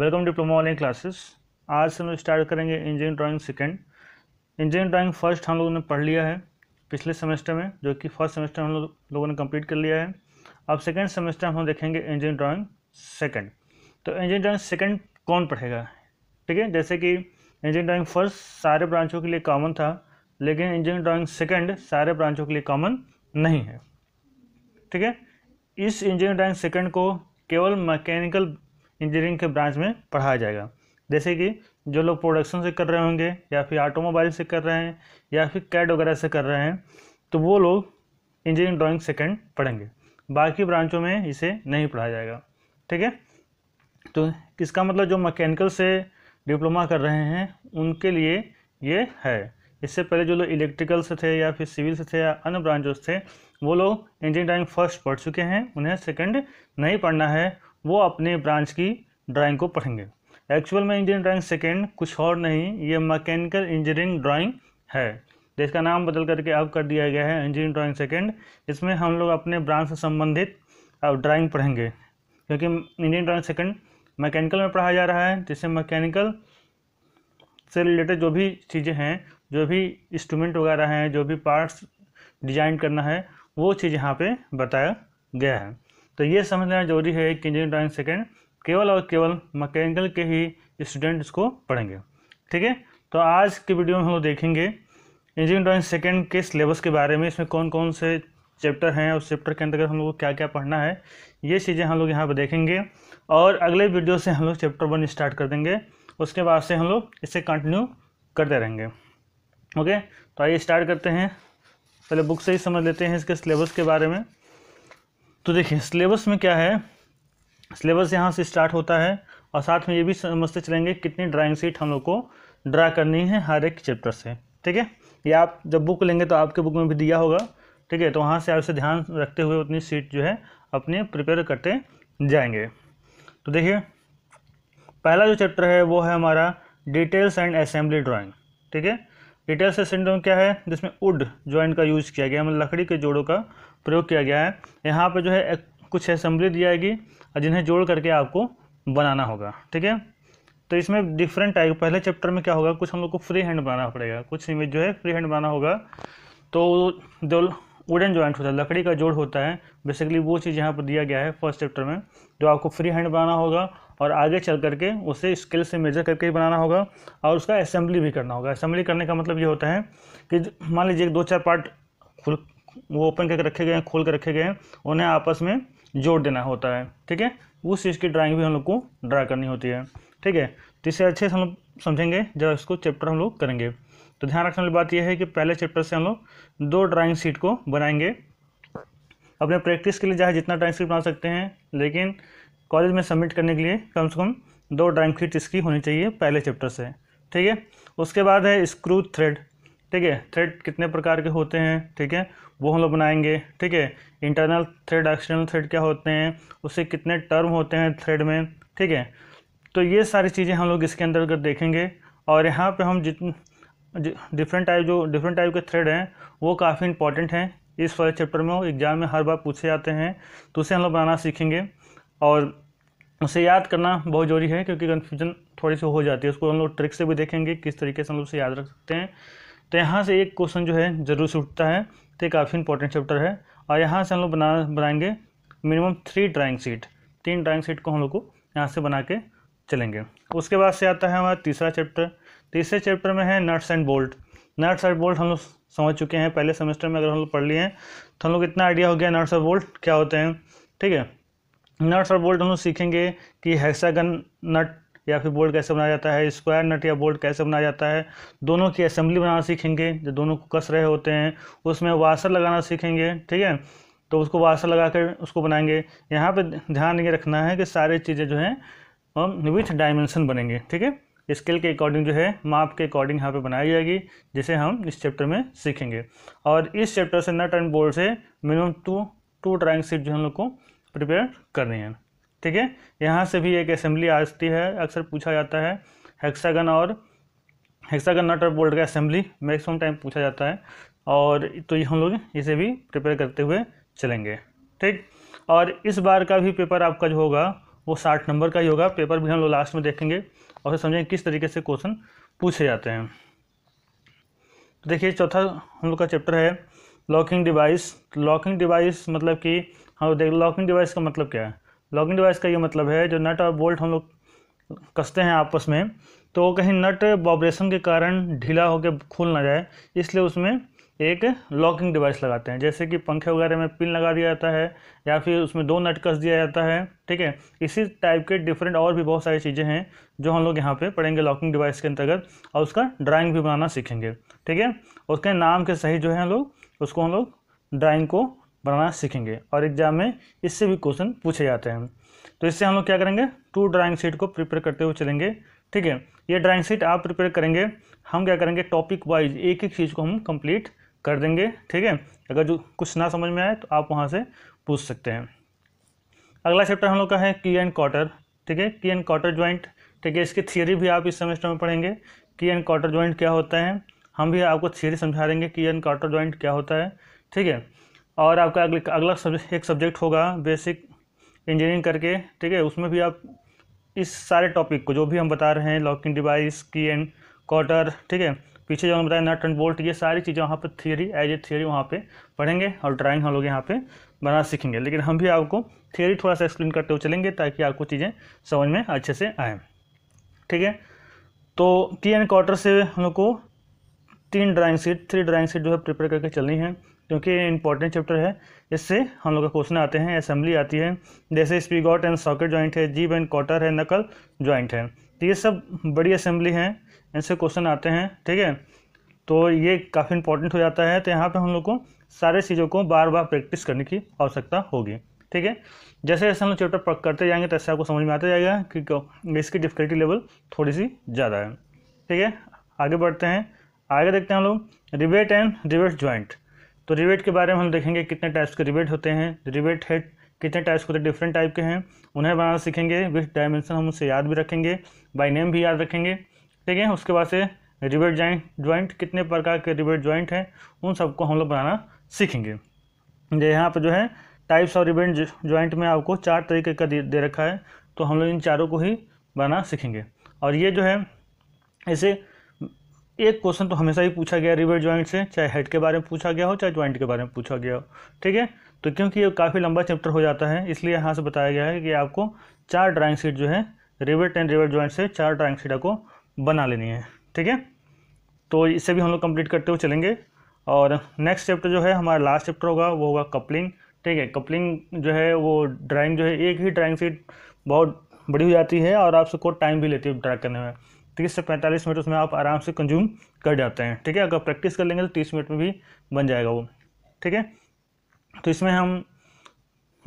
welcome diploma online classes आज से हम स्टार्ट करेंगे engineering drawing second engineering drawing first हम लोगों ने पढ़ लिया है पिछले सेमेस्टर में जो कि फर्स्ट सेमेस्टर हम लोगों ने कंप्लीट कर लिया है अब सेकेंड सेमेस्टर हम देखेंगे इंजीनियरिंग ड्राइंग सेकेंड तो इंजीनियरिंग ड्राइंग सेकेंड कौन पढ़ेगा ठीक है जैसे कि इंजीनियरिंग ड्राइंग फर्स्ट सारे ब्रांचों के लिए कॉमन था लेकिन इंजीनियरिंग ड्राॅइंग सेकेंड सारे ब्रांचों के लिए कॉमन नहीं है ठीक है इस इंजीनियरिंग ड्राइंग सेकेंड को केवल मैकेनिकल इंजीनियरिंग के ब्रांच में पढ़ाया जाएगा जैसे कि जो लोग प्रोडक्शन से कर रहे होंगे या फिर ऑटोमोबाइल से कर रहे हैं या फिर कैड वगैरह से कर रहे हैं तो वो लोग इंजीनियरिंग ड्राइंग सेकेंड पढ़ेंगे बाकी ब्रांचों में इसे नहीं पढ़ाया जाएगा ठीक है तो इसका मतलब जो मैकेनिकल से डिप्लोमा कर रहे हैं उनके लिए ये है इससे पहले जो लोग इलेक्ट्रिकल से थे या फिर सिविल से थे या अन्य ब्रांचों से थे वो लोग इंजीनियरिंग फर्स्ट पढ़ चुके हैं उन्हें सेकंड नहीं पढ़ना है वो अपने ब्रांच की ड्राइंग को पढ़ेंगे एक्चुअल में इंजीनियरिंग ड्राइंग सेकेंड कुछ और नहीं ये मैकेनिकल इंजीनियरिंग ड्राइंग है जिसका नाम बदल करके अब कर दिया गया है इंजीनियरिंग ड्राइंग सेकेंड इसमें हम लोग अपने ब्रांच से संबंधित अब ड्राइंग पढ़ेंगे क्योंकि इंजीनियरिंग ड्राइंग सेकेंड मैकेनिकल में पढ़ाया जा रहा है जिससे मैकेनिकल से रिलेटेड जो भी चीज़ें हैं जो भी इंस्ट्रूमेंट वगैरह हैं जो भी पार्ट्स डिजाइन करना है वो चीज़ यहाँ पर बताया गया है तो ये समझ लेना जरूरी है कि इंजीनियरिंग ड्राइंग सेकेंड केवल और केवल मकैनिकल के ही स्टूडेंट इसको पढ़ेंगे ठीक है तो आज की वीडियो में हम लोग देखेंगे इंजीनियरिंग ड्राइंग सेकेंड के सिलेबस के बारे में इसमें कौन कौन से चैप्टर हैं और चैप्टर के अंतर्गत हम लोग को क्या क्या पढ़ना है ये चीज़ें हम लोग यहाँ पर देखेंगे और अगले वीडियो से हम लोग चैप्टर वन स्टार्ट कर देंगे उसके बाद से हम लोग इसे कंटिन्यू करते रहेंगे ओके तो आइए स्टार्ट करते हैं पहले बुक से ही समझ लेते हैं इसके सिलेबस के बारे में तो देखिए सिलेबस में क्या है सिलेबस यहाँ से स्टार्ट होता है और साथ में ये भी समझते चलेंगे कितनी ड्राइंग सीट हम लोग को ड्रा करनी है हर एक चैप्टर से ठीक है ये आप जब बुक लेंगे तो आपके बुक में भी दिया होगा ठीक है तो वहाँ से आप इसे ध्यान रखते हुए उतनी सीट जो है अपने प्रिपेयर करते जाएंगे तो देखिए पहला जो चैप्टर है वो है हमारा डिटेल्स एंड असेंबली ड्राइंग ठीक है डिटेल्स असेंबली ड्राइंग क्या है जिसमें वुड ज्वाइंट का यूज़ किया गया मतलब लकड़ी के जोड़ों का प्रयोग किया गया है यहाँ पर जो है कुछ असम्बली दी जाएगी जिन्हें जोड़ करके आपको बनाना होगा ठीक है तो इसमें डिफरेंट टाइप पहले चैप्टर में क्या होगा कुछ हम लोग को फ्री हैंड बनाना पड़ेगा कुछ इमेज जो है फ्री हैंड बनाना होगा तो जो वुडन जॉइंट होता है लकड़ी का जोड़ होता है बेसिकली वो चीज़ यहाँ पर दिया गया है फर्स्ट चैप्टर में जो आपको फ्री हैंड बनाना होगा और आगे चल करके उसे स्केल से मेजर करके ही बनाना होगा और उसका असेंबली भी करना होगा असेंबली करने का मतलब ये होता है कि मान लीजिए दो चार पार्ट खुल वो ओपन करके रखे गए हैं खोल कर रखे गए हैं उन्हें आपस में जोड़ देना होता है ठीक है उस चीज़ की ड्राइंग भी हम लोग को ड्रा करनी होती है ठीक है तो इसे अच्छे से हम लोग समझेंगे जब इसको चैप्टर हम लोग करेंगे तो ध्यान रखने वाली बात यह है कि पहले चैप्टर से हम लोग दो ड्राइंग सीट को बनाएंगे अपने प्रैक्टिस के लिए चाहे जितना ड्राइंग शीट बना सकते हैं लेकिन कॉलेज में सबमिट करने के लिए कम से कम दो ड्राइंग शीट इसकी होनी चाहिए पहले चैप्टर से ठीक है उसके बाद है स्क्रू थ्रेड ठीक है थ्रेड कितने प्रकार के होते हैं ठीक है वो हम लोग बनाएंगे ठीक है इंटरनल थ्रेड एक्सटर्नल थ्रेड क्या होते हैं उससे कितने टर्म होते हैं थ्रेड में ठीक है तो ये सारी चीज़ें हम लोग इसके अंदर देखेंगे और यहाँ पे हम जित डिफरेंट टाइप जो डिफरेंट टाइप के थ्रेड हैं वो काफ़ी इंपॉर्टेंट हैं इस फर्स्ट चैप्टर में वो एग्ज़ाम में हर बार पूछे जाते हैं तो उसे हम लोग बनाना सीखेंगे और उसे याद करना बहुत ज़रूरी है क्योंकि कन्फ्यूजन थोड़ी सी हो जाती है उसको हम लोग ट्रिक से भी देखेंगे किस तरीके से हम लोग उसे याद रख सकते हैं तो यहाँ से एक क्वेश्चन जो है ज़रूर से उठता है तो ये काफ़ी इंपॉर्टेंट चैप्टर है और यहाँ से हम लोग बना बनाएंगे मिनिमम थ्री ड्राइंग सीट तीन ड्राइंग सीट को हम लोग को यहाँ से बना के चलेंगे उसके बाद से आता है हमारा तीसरा चैप्टर तीसरे चैप्टर में है nuts and bolt nuts and bolt हम लोग समझ चुके हैं पहले सेमेस्टर में अगर हम लोग पढ़ लिए हैं तो हम लोग इतना आइडिया हो गया नट्स और बोल्ट क्या होते हैं ठीक है नट्स और बोल्ट हम लोग सीखेंगे कि हेक्सागन नट या फिर बोल्ट कैसे बनाया जाता है स्क्वायर नट या बोल्ट कैसे बनाया जाता है दोनों की असेंबली बनाना सीखेंगे जो दोनों को कस रहे होते हैं उसमें वासर लगाना सीखेंगे ठीक है तो उसको वासर लगा कर उसको बनाएंगे यहाँ पर ध्यान ये रखना है कि सारी चीज़ें जो हैं हम विथ डायमेंशन बनेंगे ठीक है स्केल के अकॉर्डिंग जो है माप के अकॉर्डिंग यहाँ पे बनाई जाएगी जिसे हम इस चैप्टर में सीखेंगे और इस चैप्टर से नट एंड बोल्ट से minimum two two drawing sheet जो हम लोग को प्रिपेयर करनी है ठीक है यहाँ से भी एक असेंबली आती है अक्सर पूछा जाता है हेक्सागन और हेक्सागन नट और बोल्ट का असेंबली मैक्सिमम टाइम पूछा जाता है और तो ये हम लोग इसे भी प्रिपेयर करते हुए चलेंगे ठीक और इस बार का भी पेपर आपका जो होगा वो साठ नंबर का ही होगा पेपर भी हम लोग लास्ट में देखेंगे और फिर समझेंगे किस तरीके से क्वेश्चन पूछे जाते हैं तो देखिए चौथा हम लोग का चैप्टर है लॉकिंग डिवाइस लॉकिंग डिवाइस मतलब कि हम हाँ, लोग देख लॉकिंग डिवाइस का मतलब क्या है लॉगिंग डिवाइस का ये मतलब है जो नट और बोल्ट हम लोग कसते हैं आपस में तो कहीं नट वाइब्रेशन के कारण ढीला होकर खुल ना जाए इसलिए उसमें एक लॉकिंग डिवाइस लगाते हैं जैसे कि पंखे वगैरह में पिन लगा दिया जाता है या फिर उसमें दो नट कस दिया जाता है ठीक है इसी टाइप के डिफरेंट और भी बहुत सारी चीज़ें हैं जो हम लोग यहाँ पे पढ़ेंगे लॉकिंग डिवाइस के अंतर्गत और उसका ड्राइंग भी बनाना सीखेंगे ठीक है उसके नाम के सही जो है हम लोग उसको हम लोग ड्राइंग को बनाना सीखेंगे और एग्जाम में इससे भी क्वेश्चन पूछे जाते हैं तो इससे हम लोग क्या करेंगे टू ड्राइंग शीट को प्रिपेयर करते हुए चलेंगे ठीक है ये ड्राइंग शीट आप प्रिपेयर करेंगे हम क्या करेंगे टॉपिक वाइज एक एक चीज़ को हम कंप्लीट कर देंगे ठीक है अगर जो कुछ ना समझ में आए तो आप वहाँ से पूछ सकते हैं अगला चैप्टर हम लोग का है की एंड क्वार्टर ठीक है की एंड क्वार्टर ज्वाइंट ठीक है इसकी थियोरी भी आप इस सेमेस्टर में पढ़ेंगे की एंड क्वार्टर ज्वाइंट क्या होता है हम भी आपको थियोरी समझा देंगे की एंड क्वार्टर ज्वाइंट क्या होता है ठीक है और आपका अगला अगला एक सब्जेक्ट होगा बेसिक इंजीनियरिंग करके ठीक है उसमें भी आप इस सारे टॉपिक को जो भी हम बता रहे हैं लॉकिंग डिवाइस की एंड क्वार्टर ठीक है पीछे जो हम बताया नट एंड बोल्ट ये सारी चीज़ें वहाँ पर थियरी एज ए थियरी वहाँ पे पढ़ेंगे और ड्राइंग हम लोग यहाँ पे बना सीखेंगे लेकिन हम भी आपको थियरी थोड़ा सा एक्सप्लेन करते हुए चलेंगे ताकि आपको चीज़ें समझ में अच्छे से आए ठीक है तो की एंड क्वार्टर से हम लोग को तीन drawing sheet three drawing sheet जो है प्रिपेयर करके चलनी है क्योंकि ये इंपॉर्टेंट चैप्टर है इससे हम लोग के क्वेश्चन आते हैं असेंबली आती है जैसे स्पीगॉट एंड सॉकेट ज्वाइंट है जीब एंड कॉटर है नकल ज्वाइंट है तो ये सब बड़ी असेंबली हैं इनसे क्वेश्चन आते हैं ठीक है तो ये काफ़ी इंपॉर्टेंट हो जाता है तो यहाँ पर हम लोग को सारे चीज़ों को बार बार प्रैक्टिस करने की आवश्यकता होगी ठीक है जैसे जैसे हम लोग चैप्टर करते जाएंगे तैसे आपको समझ में आता जाएगा कि इसकी डिफिकल्टी लेवल थोड़ी सी ज़्यादा है ठीक है आगे बढ़ते हैं आगे देखते हैं हम लोग रिवेट एंड रिवेट ज्वाइंट तो रिबेट के बारे में हम देखेंगे कितने टाइप्स के रिबेट होते हैं रिबेट हेड कितने टाइप्स होते हैं डिफरेंट टाइप के हैं उन्हें बनाना सीखेंगे विथ डायमेंशन हम उसे याद भी रखेंगे बाई नेम भी याद रखेंगे ठीक है उसके बाद से रिबेट जॉइंट ज्वाइंट कितने प्रकार के रिबेट ज्वाइंट हैं उन सबको हम लोग बनाना सीखेंगे यहाँ पर जो है टाइप्स ऑफ रिबेट ज्वाइंट में आपको चार तरीके का दे रखा है तो हम लोग इन चारों को ही बनाना सीखेंगे और ये जो है इसे एक क्वेश्चन तो हमेशा ही पूछा गया रिवर ज्वाइंट से चाहे हेड के बारे में पूछा गया हो चाहे ज्वाइंट के बारे में पूछा गया हो ठीक है तो क्योंकि ये काफ़ी लंबा चैप्टर हो जाता है इसलिए यहाँ से बताया गया है कि आपको चार ड्राइंग सीट जो है रिवेट एंड रिवर ज्वाइंट से चार ड्राइंग सीट आपको बना लेनी है ठीक है तो इसे भी हम लोग कंप्लीट करते हुए चलेंगे और नेक्स्ट चैप्टर जो है हमारा लास्ट चैप्टर होगा वो होगा कपलिंग ठीक है कपलिंग जो है वो ड्राइंग जो है एक ही ड्राइंग सीट बहुत बड़ी हो जाती है और आप सबको टाइम भी लेती है ड्रा करने में तीस से पैंतालीस मिनट उसमें आप आराम से कंज्यूम कर जाते हैं ठीक है अगर प्रैक्टिस कर लेंगे तो तीस मिनट में भी बन जाएगा वो ठीक है तो इसमें हम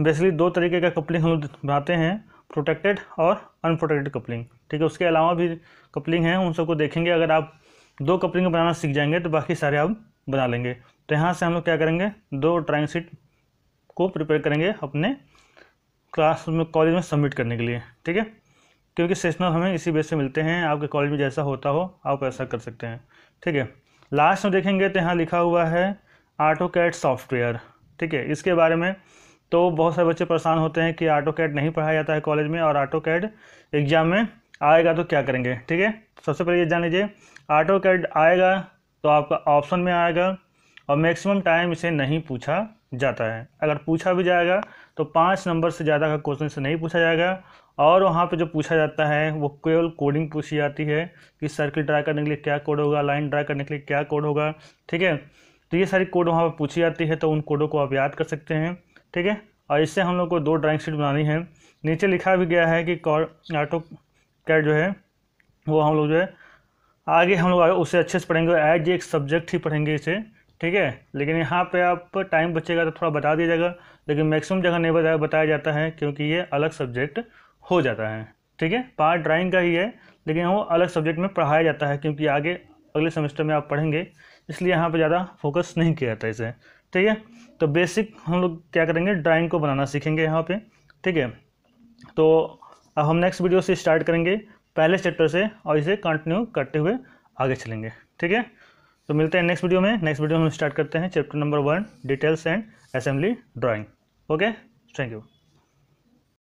बेसिकली दो तरीके का कपलिंग हम बनाते हैं प्रोटेक्टेड और अनप्रोटेक्टेड कपलिंग ठीक है उसके अलावा भी कपलिंग हैं उन सबको देखेंगे अगर आप दो कपलिंग बनाना सीख जाएंगे तो बाकी सारे आप बना लेंगे तो यहाँ से हम लोग क्या करेंगे दो ड्राइंग सीट को प्रिपेयर करेंगे अपने क्लास में कॉलेज में सबमिट करने के लिए ठीक है क्योंकि सेशनल हमें इसी बेस से मिलते हैं आपके कॉलेज में जैसा होता हो आप ऐसा कर सकते हैं ठीक है लास्ट में देखेंगे तो यहाँ लिखा हुआ है आटो कैट सॉफ्टवेयर ठीक है इसके बारे में तो बहुत सारे बच्चे परेशान होते हैं कि आटो कैट नहीं पढ़ाया जाता है कॉलेज में और आटो कैड एग्ज़ाम में आएगा तो क्या करेंगे ठीक है सबसे पहले ये जान लीजिए आटो कैड आएगा तो आपका ऑप्शन में आएगा और मैक्सिमम टाइम इसे नहीं पूछा जाता है अगर पूछा भी जाएगा तो पाँच नंबर से ज़्यादा का क्वेश्चन से नहीं पूछा जाएगा और वहाँ पे जो पूछा जाता है वो केवल कोडिंग पूछी जाती है कि सर्किल ड्रा करने के लिए क्या कोड होगा लाइन ड्रा करने के लिए क्या कोड होगा ठीक है तो ये सारी कोड वहाँ पर पूछी जाती है तो उन कोडों को आप याद कर सकते हैं ठीक है और इससे हम लोग को दो ड्राइंग शीट बनानी है नीचे लिखा भी गया है कि ऑटो कैड जो है वो हम लोग जो है आगे हम लोग उसे अच्छे से पढ़ेंगे एज एक सब्जेक्ट ही पढ़ेंगे इसे ठीक है लेकिन यहाँ पे आप टाइम बचेगा तो थोड़ा बता दिया जाएगा लेकिन मैक्सिमम जगह नहीं बताया बताया जाता है क्योंकि ये अलग सब्जेक्ट हो जाता है ठीक है पार्ट ड्राइंग का ही है लेकिन वो अलग सब्जेक्ट में पढ़ाया जाता है क्योंकि आगे अगले सेमेस्टर में आप पढ़ेंगे इसलिए यहाँ पर ज़्यादा फोकस नहीं किया जाता इसे ठीक है तो बेसिक हम लोग क्या करेंगे ड्राइंग को बनाना सीखेंगे यहाँ पर ठीक है तो अब हम नेक्स्ट वीडियो से स्टार्ट करेंगे पहले चैप्टर से और इसे कंटिन्यू करते हुए आगे चलेंगे ठीक है तो मिलते हैं नेक्स्ट वीडियो में नेक्स्ट वीडियो में हम स्टार्ट करते हैं chapter number one details and assembly drawing okay thank you